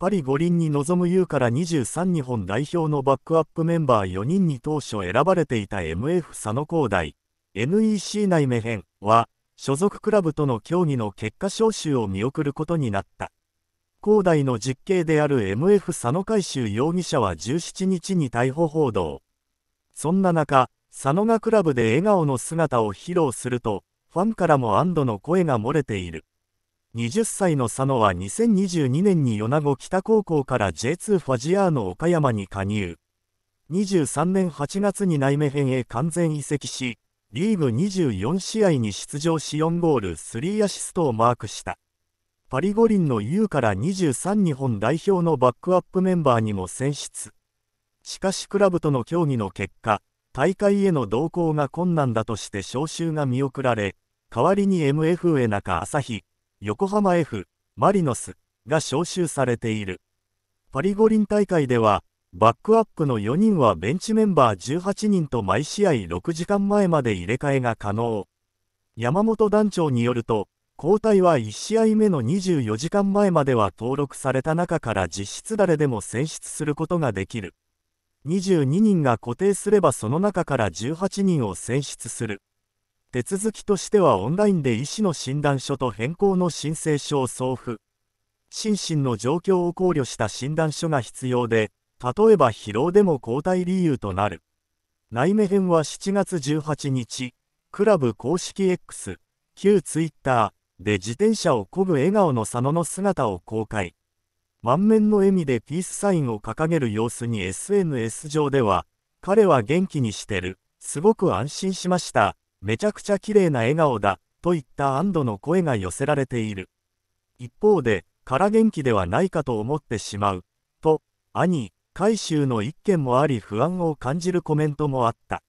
パリ五輪に臨む U から23日本代表のバックアップメンバー4人に当初選ばれていた MF 佐野広大 NEC 内目編は所属クラブとの協議の結果招集を見送ることになった広大の実刑である MF 佐野海舟容疑者は17日に逮捕報道そんな中佐野がクラブで笑顔の姿を披露するとファンからも安堵の声が漏れている20歳の佐野は2022年に米子北高校から J2 ファジアーノ岡山に加入。23年8月に内目編へ完全移籍し、リーグ24試合に出場し4ゴール3アシストをマークした。パリ五輪の U から23日本代表のバックアップメンバーにも選出。しかしクラブとの協議の結果、大会への同行が困難だとして招集が見送られ、代わりに MFA 中朝日、横浜 F・ マリノスが招集されている。パリ五輪大会では、バックアップの4人はベンチメンバー18人と毎試合6時間前まで入れ替えが可能。山本団長によると、交代は1試合目の24時間前までは登録された中から実質誰でも選出することができる。22人が固定すればその中から18人を選出する。手続きとしてはオンラインで医師の診断書と変更の申請書を送付心身の状況を考慮した診断書が必要で例えば疲労でも交代理由となる内目編は7月18日クラブ公式 X 旧 Twitter で自転車をこぐ笑顔の佐野の姿を公開満面の笑みでピースサインを掲げる様子に SNS 上では彼は元気にしてるすごく安心しましためちゃくちゃ綺麗な笑顔だ、といった安堵の声が寄せられている。一方で、から元気ではないかと思ってしまう、と、兄、海舟の一件もあり不安を感じるコメントもあった。